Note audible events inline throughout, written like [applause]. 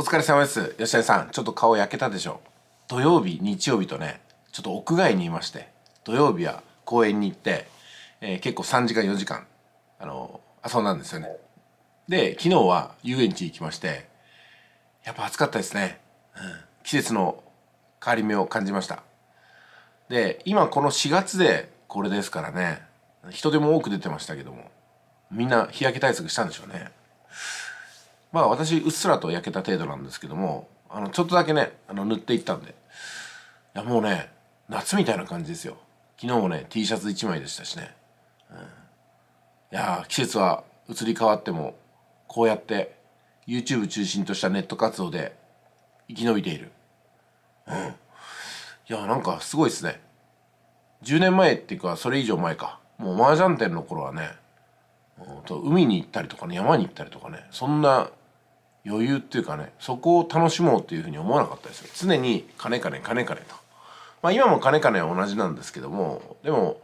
お疲れ様です。吉田さん、ちょっと顔焼けたでしょ。土曜日、日曜日とね、ちょっと屋外にいまして、土曜日は公園に行って、えー、結構3時間4時間、あのー、遊んだんですよね。で、昨日は遊園地行きまして、やっぱ暑かったですね。うん、季節の変わり目を感じました。で、今この4月でこれですからね、人手も多く出てましたけども、みんな日焼け対策したんでしょうね。まあ私うっすらと焼けた程度なんですけどもあのちょっとだけねあの塗っていったんでいやもうね夏みたいな感じですよ昨日もね T シャツ1枚でしたしね、うん、いや季節は移り変わってもこうやって YouTube 中心としたネット活動で生き延びているうんいやなんかすごいっすね10年前っていうかそれ以上前かもう麻雀店の頃はね、うん、と海に行ったりとかね山に行ったりとかねそんな余裕っていうかねそこを楽しもうっていうふうに思わなかったですよ常に金金金金とまあ今も金金は同じなんですけどもでも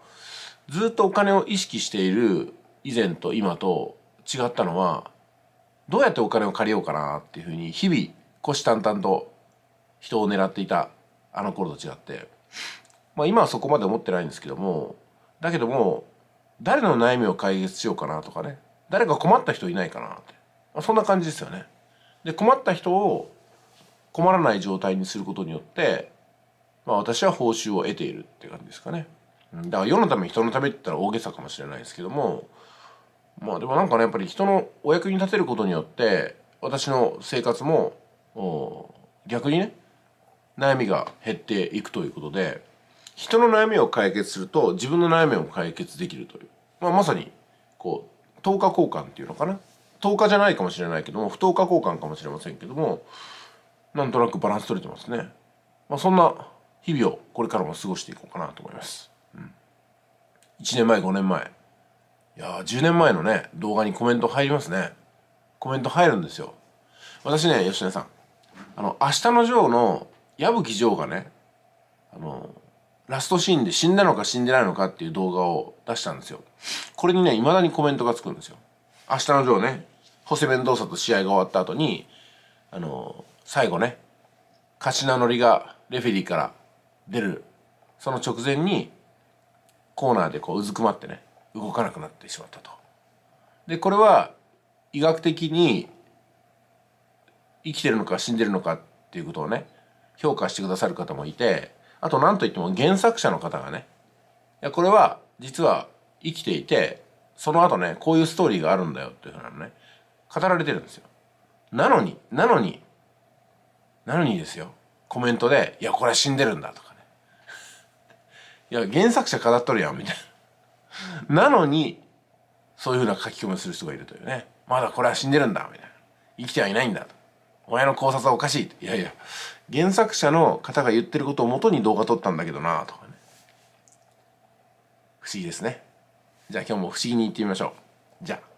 ずっとお金を意識している以前と今と違ったのはどうやってお金を借りようかなっていうふうに日々虎視眈々と人を狙っていたあの頃と違って、まあ、今はそこまで思ってないんですけどもだけども誰の悩みを解決しようかなとかね誰か困った人いないかなって、まあ、そんな感じですよね。で困った人を困らない状態にすることによって、まあ、私は報酬を得ているって感じですかね。だから世のため人のためって言ったら大げさかもしれないですけどもまあでもなんかねやっぱり人のお役に立てることによって私の生活も逆にね悩みが減っていくということで人の悩みを解決すると自分の悩みも解決できるという、まあ、まさにこう等価交換っていうのかな10日じゃないかもしれないけども不等価交換かもしれませんけどもなんとなくバランス取れてますね、まあ、そんな日々をこれからも過ごしていこうかなと思います、うん、1年前5年前いや10年前のね動画にコメント入りますねコメント入るんですよ私ね吉根さんあの「明日のジョー」の矢吹ジョーがねあのラストシーンで死んだのか死んでないのかっていう動画を出したんですよこれにね未だにコメントがつくんですよ明日のジョーねホセ・面倒さと試合が終わった後にあのー、最後ねカシナノリがレフェリーから出るその直前にコーナーでこううずくまってね動かなくなってしまったと。でこれは医学的に生きてるのか死んでるのかっていうことをね評価してくださる方もいてあと何と言っても原作者の方がねいやこれは実は生きていてその後ねこういうストーリーがあるんだよっていうふうなのね語られてるんですよなのになのになのにですよコメントで「いやこれは死んでるんだ」とかね「[laughs] いや原作者語っとるやん」みたいな [laughs] なのにそういうふうな書き込みをする人がいるというね「まだこれは死んでるんだ」みたいな「生きてはいないんだ」と「親の考察はおかしい」いやいや原作者の方が言ってることを元に動画撮ったんだけどな」とかね不思議ですね。じゃあ今日も不思議に行ってみましょうじゃあ